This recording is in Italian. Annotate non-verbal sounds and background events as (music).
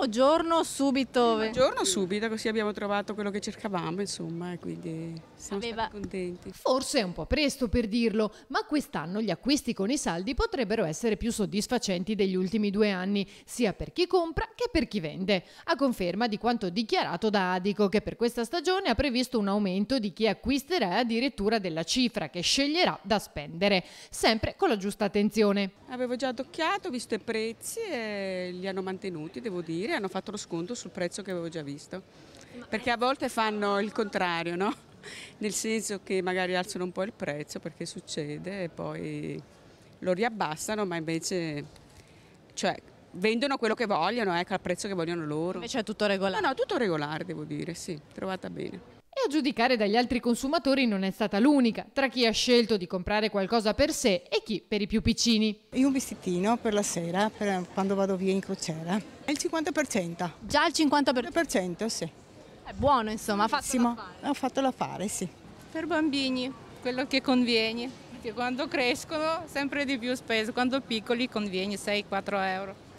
diciamo giorno subito. Primo giorno subito, così abbiamo trovato quello che cercavamo, insomma, e quindi siamo Aveva... contenti. Forse è un po' presto per dirlo, ma quest'anno gli acquisti con i saldi potrebbero essere più soddisfacenti degli ultimi due anni, sia per chi compra che per chi vende, a conferma di quanto dichiarato da Adico, che per questa stagione ha previsto un aumento di chi acquisterà addirittura della cifra che sceglierà da spendere, sempre con la giusta attenzione. Avevo già adocchiato, visto i prezzi e li hanno mantenuti, devo dire ieri hanno fatto lo sconto sul prezzo che avevo già visto, perché a volte fanno il contrario, no? (laughs) nel senso che magari alzano un po' il prezzo perché succede e poi lo riabbassano, ma invece cioè, vendono quello che vogliono, ecco, al prezzo che vogliono loro. Invece è tutto regolare? No, no, tutto regolare devo dire, sì, trovata bene. E a giudicare dagli altri consumatori non è stata l'unica, tra chi ha scelto di comprare qualcosa per sé e chi per i più piccini. Io un vestitino per la sera, per quando vado via in crociera. È il 50%. Già il 50%? Il sì. È buono insomma, fatto l'affare. Ho fatto l'affare, sì. Per bambini, quello che conviene. Perché quando crescono sempre di più speso, quando piccoli conviene 6-4 euro.